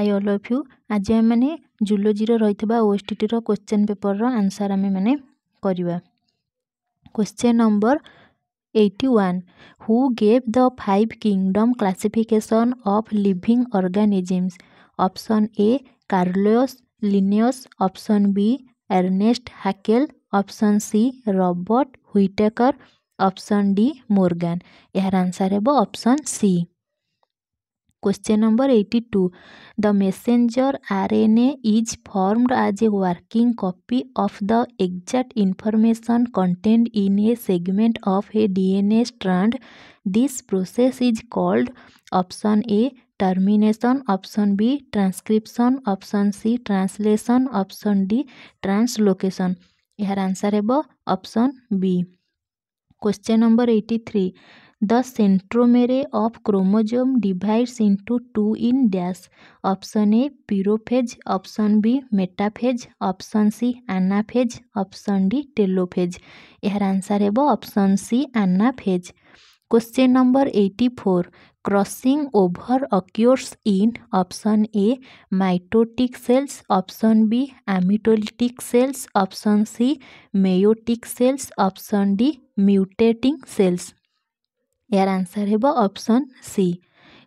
I all of you ଆଜି ଆମେମାନେ ଜୁଲୋଜିର ରହିଥିବା ଓ ଏସ୍ଟିଟିର କ୍ୱେଶ୍ଚେନ୍ ପେପରର ଆନ୍ସର୍ ଆମେମାନେ କରିବା question number eighty one who gave the five kingdom classification of living organisms option A Carlos Linnaeus option B Ernst Haeckel option C Robert Whittaker option D Morgan ଏହାର answer ହେବ option C Question number 82. The messenger RNA is formed as a working copy of the exact information contained in a segment of a DNA strand. This process is called option A termination option B transcription option C translation option D translocation यार answer हे option B question number eighty three the centromere of chromosome divides into two in dash option A prophase option B metaphase option C anaphase option D telophase यार answer है option C anaphase question number eighty four crossing over occurs in option A mitotic cells option B amitotic cells option C meiotic sales option D mutating cells यार answer है option C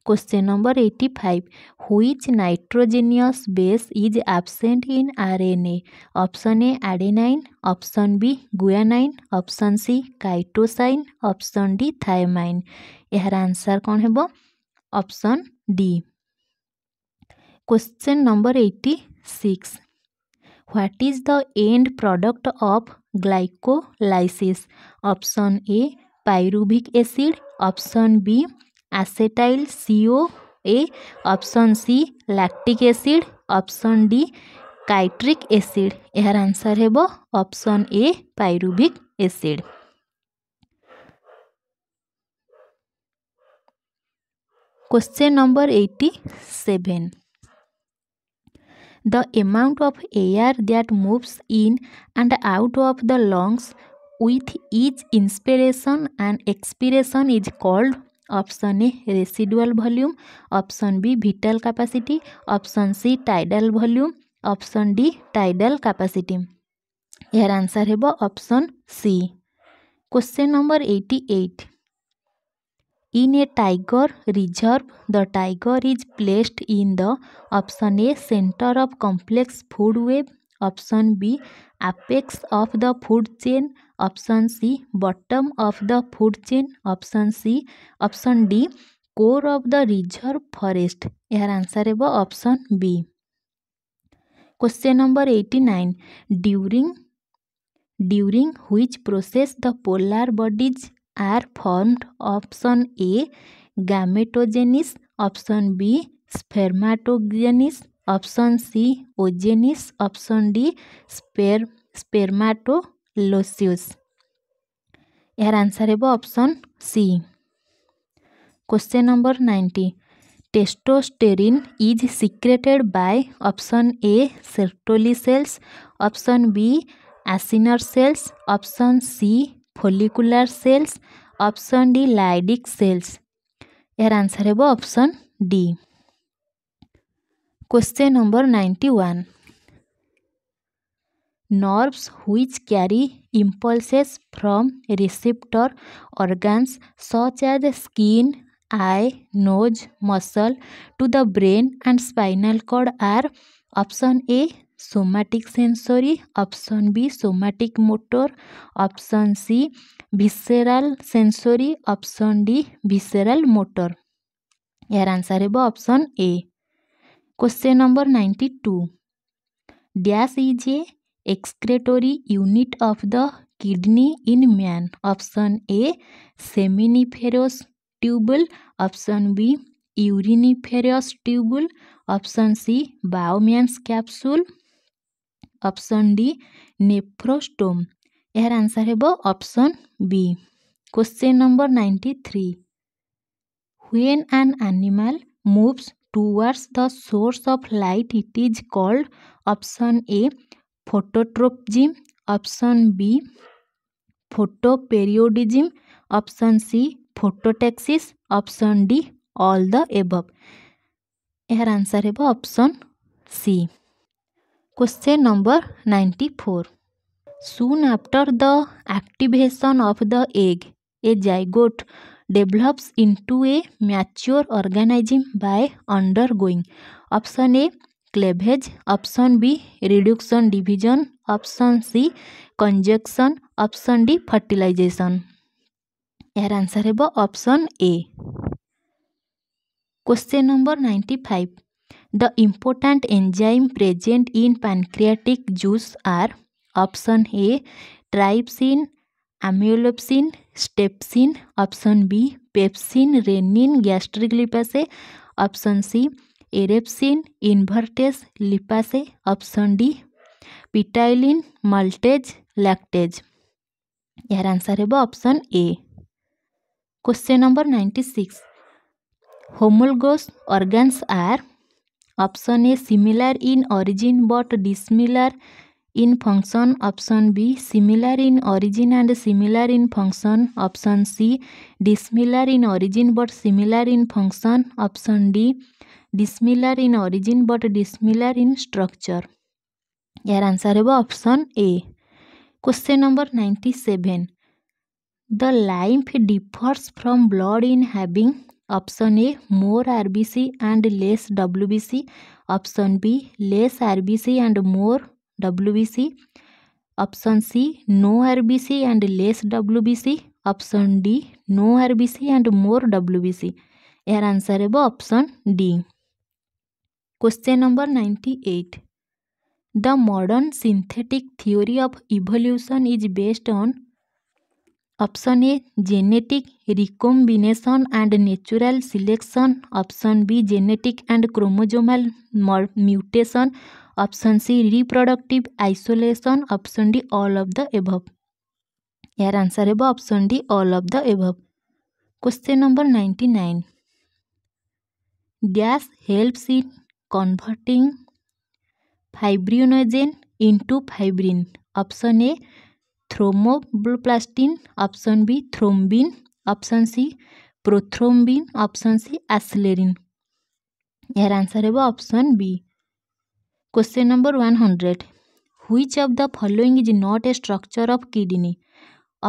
question number eighty five which nitrogenous base is absent in R A option A adenine option B guanine option C cytosine option D thymine यार answer कौन है option D question number eighty six what is the end product of glycolysis option A pyruvic acid option B acetyl co A option C lactic acid option D citric acid এর answer হব option A pyruvic acid Question number 87. The amount of air that moves in and out of the lungs with each inspiration and expiration is called option A residual volume option B vital capacity option C tidal volume option D tidal capacity यार answer है option C question number eighty eight in a tiger reserve the tiger is placed in the option A centre of complex food web option b apex of the food chain option c bottom of the food chain option c option d core of the reserve forest यार answer हे option B question number 89 during during which process the polar bodies are formed option a gametogenesis option b spermatogenesis option C oogenesis option D स्पेर spermatolysis यार answer है option C question number ninety testosterone is secreted by option A Sertoli cells option B acinar cells option C follicular cells option D Leydig cells यार answer हो option D Question number 91 nerves which carry impulses from receptor organs such as skin, eye, nose, muscle to the brain and spinal cord are option A somatic sensory, option B somatic motor, option C visceral sensory, option D visceral motor. এর answer হব option A question number ninety two dash is a excretory unit of the kidney in man option A seminiferous tubule option B uriniferous tubule option C Bowman's capsule option D nephrostome यार answer है option B question number ninety three when an animal moves towards the source of light it is called option a phototropism option b photoperiodism option c phototaxis option d all the above ଏହାର answer ହେବ option C question number ninety four soon after the activation of the egg a zygote develops into a mature organism by undergoing option a cleavage option b reduction division option c conjunction option d fertilization ଏହାର answer ହେବ option A question number ninety five the important enzyme present in pancreatic juice are option A trypsin amylopsin steapsin option B pepsin rennin gastric lipase option C erepsin invertase lipase option D ptyalin maltase lactase यार answer है option A question number ninety six homologous organs are option A similar in origin but dissimilar in function option b similar in origin and similar in function option c dissimilar in origin but similar in function option d dissimilar in origin but dissimilar in structure यार answer है option A question number ninety seven the lymph differs from blood in having option A more RBC and less WBC option B less RBC and more W option C no R B C and less W option D no R B C and more W B C यार answer हे option D question number ninety eight the modern synthetic theory of evolution is based on option A genetic recombination and natural selection option B genetic and chromosomal mutation option C reproductive isolation option D all of the above यार answer है option D all of the above question number ninety nine dash helps in converting fibrinogen into fibrin option A thromboplastin option B thrombin option C prothrombin option C accelerin यार answer है option B question number one hundred which of the following is not a structure of kidney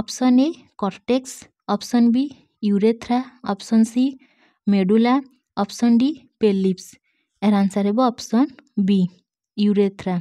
option A cortex option B urethra option C medulla option D pelvis यार answer है option B urethra